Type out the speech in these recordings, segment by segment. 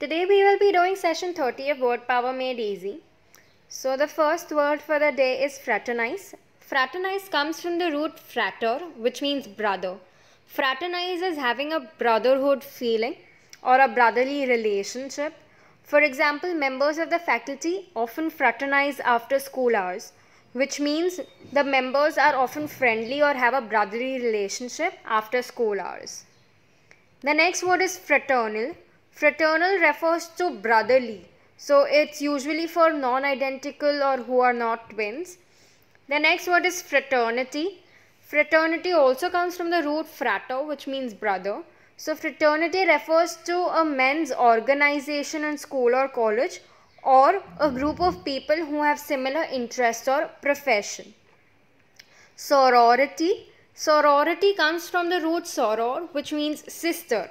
Today we will be doing session 30 of Word Power Made Easy. So the first word for the day is fraternize. Fraternize comes from the root frater which means brother. Fraternize is having a brotherhood feeling or a brotherly relationship. For example, members of the faculty often fraternize after school hours which means the members are often friendly or have a brotherly relationship after school hours. The next word is fraternal Fraternal refers to brotherly. So it's usually for non-identical or who are not twins. The next word is fraternity. Fraternity also comes from the root frato which means brother. So fraternity refers to a men's organization in school or college or a group of people who have similar interests or profession. Sorority. Sorority comes from the root soror which means sister.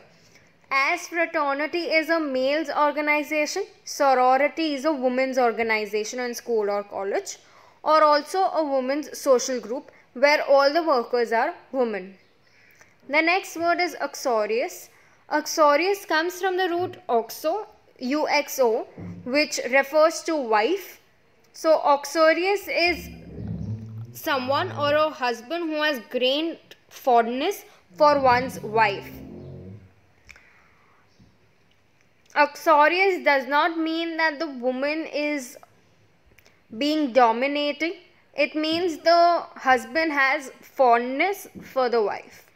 As fraternity is a male's organization, sorority is a women's organization in school or college, or also a women's social group where all the workers are women. The next word is uxorious. Uxorious comes from the root oxo, UXO, which refers to wife. So, uxorious is someone or a husband who has great fondness for one's wife. Uxorious does not mean that the woman is being dominating. It means the husband has fondness for the wife.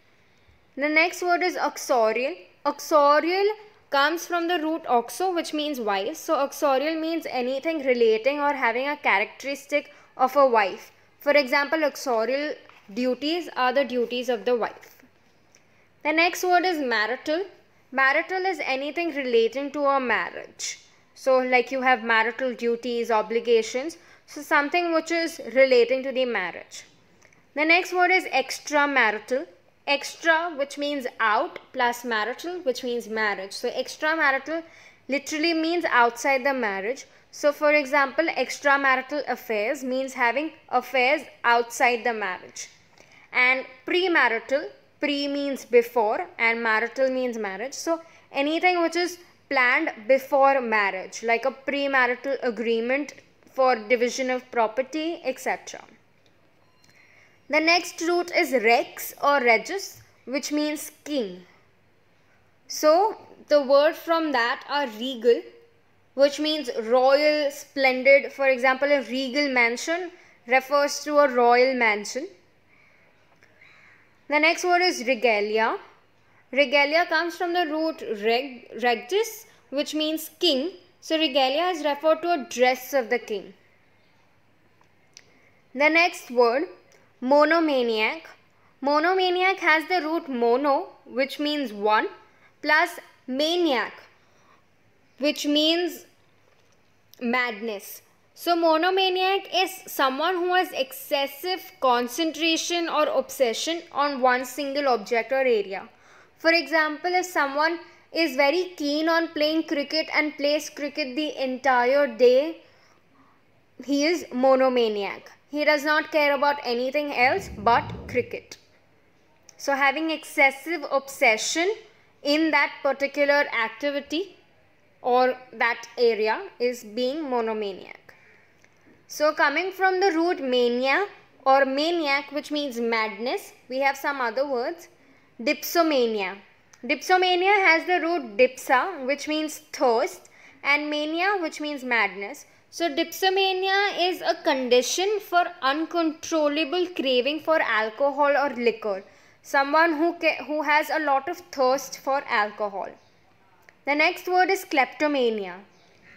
The next word is uxorial. Uxorial comes from the root oxo which means wife. So uxorial means anything relating or having a characteristic of a wife. For example, uxorial duties are the duties of the wife. The next word is marital. Marital is anything relating to a marriage. So, like you have marital duties, obligations. So, something which is relating to the marriage. The next word is extramarital. Extra, which means out, plus marital, which means marriage. So, extramarital literally means outside the marriage. So, for example, extramarital affairs means having affairs outside the marriage. And premarital Pre means before and marital means marriage. So anything which is planned before marriage, like a premarital agreement for division of property, etc. The next root is rex or regis, which means king. So the word from that are regal, which means royal, splendid. For example, a regal mansion refers to a royal mansion. The next word is regalia. Regalia comes from the root reg, regis, which means king. So regalia is referred to a dress of the king. The next word, monomaniac. Monomaniac has the root mono, which means one, plus maniac, which means madness. So monomaniac is someone who has excessive concentration or obsession on one single object or area. For example, if someone is very keen on playing cricket and plays cricket the entire day, he is monomaniac. He does not care about anything else but cricket. So having excessive obsession in that particular activity or that area is being monomaniac. So coming from the root mania or maniac which means madness, we have some other words. Dipsomania. Dipsomania has the root dipsa which means thirst and mania which means madness. So dipsomania is a condition for uncontrollable craving for alcohol or liquor. Someone who, who has a lot of thirst for alcohol. The next word is kleptomania.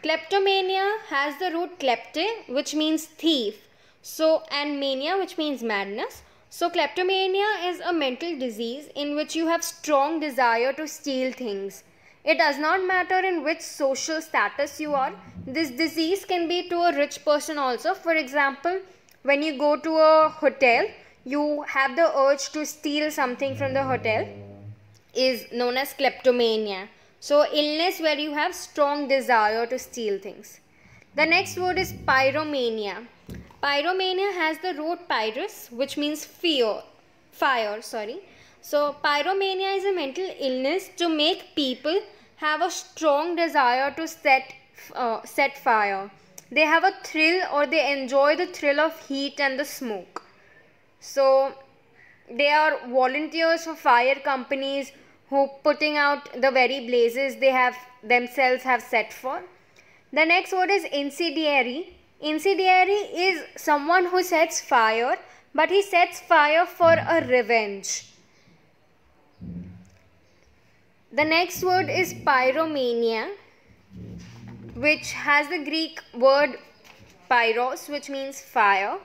Kleptomania has the root klepte, which means thief, so and mania, which means madness. So kleptomania is a mental disease in which you have strong desire to steal things. It does not matter in which social status you are. This disease can be to a rich person also. For example, when you go to a hotel, you have the urge to steal something from the hotel is known as kleptomania. So illness where you have strong desire to steal things. The next word is pyromania. Pyromania has the root pyrus which means fear, fire, sorry. So pyromania is a mental illness to make people have a strong desire to set uh, set fire. They have a thrill or they enjoy the thrill of heat and the smoke. So they are volunteers for fire companies who putting out the very blazes they have themselves have set for. The next word is incendiary. Incendiary is someone who sets fire, but he sets fire for a revenge. The next word is pyromania, which has the Greek word pyros, which means fire.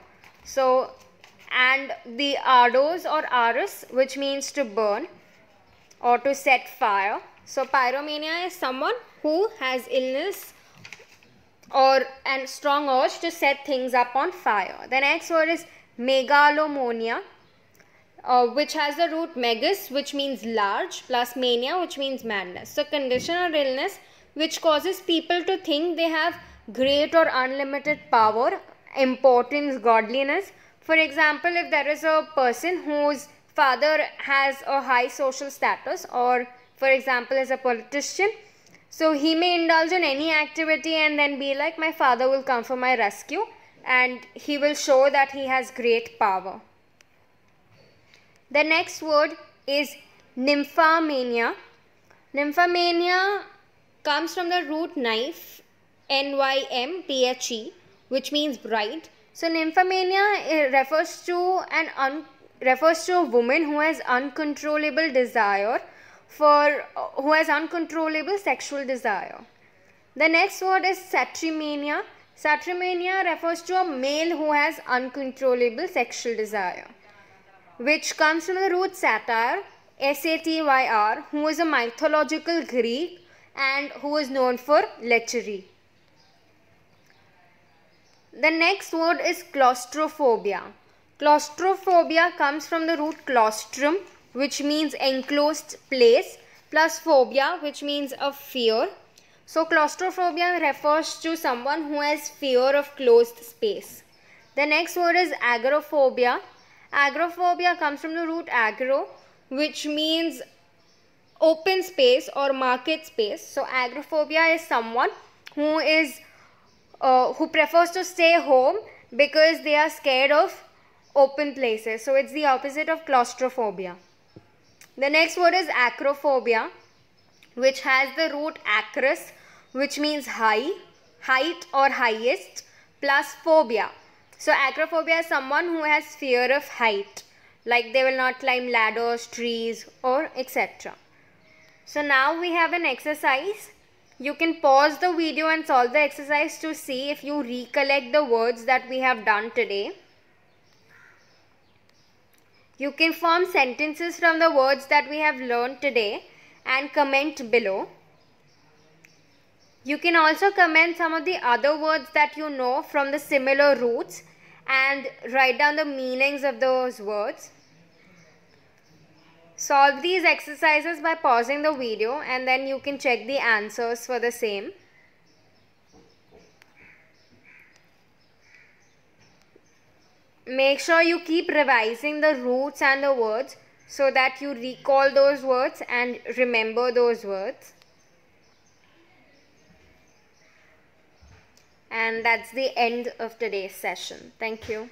So, and the ardos or aris, which means to burn or to set fire. So pyromania is someone who has illness or and strong urge to set things up on fire. The next word is megalomania, uh, which has the root megas, which means large, plus mania, which means madness. So condition or illness which causes people to think they have great or unlimited power, importance, godliness. For example, if there is a person who's father has a high social status or for example is a politician so he may indulge in any activity and then be like my father will come for my rescue and he will show that he has great power the next word is nymphomania nymphomania comes from the root knife n y m p h e which means bright. so nymphomania refers to an un refers to a woman who has uncontrollable desire for who has uncontrollable sexual desire. The next word is satrimania. Satrimania refers to a male who has uncontrollable sexual desire, which comes from the root satyr, S-A-T-Y-R, who was a mythological Greek and who was known for lechery. The next word is claustrophobia. Claustrophobia comes from the root claustrum, which means enclosed place, plus phobia, which means a fear. So, claustrophobia refers to someone who has fear of closed space. The next word is agoraphobia. Agoraphobia comes from the root agro, which means open space or market space. So, agoraphobia is someone who is uh, who prefers to stay home because they are scared of open places. So it's the opposite of claustrophobia. The next word is acrophobia, which has the root acros, which means high, height or highest, plus phobia. So acrophobia is someone who has fear of height, like they will not climb ladders, trees or etc. So now we have an exercise. You can pause the video and solve the exercise to see if you recollect the words that we have done today. You can form sentences from the words that we have learned today and comment below. You can also comment some of the other words that you know from the similar roots and write down the meanings of those words. Solve these exercises by pausing the video and then you can check the answers for the same. make sure you keep revising the roots and the words so that you recall those words and remember those words. And that's the end of today's session. Thank you.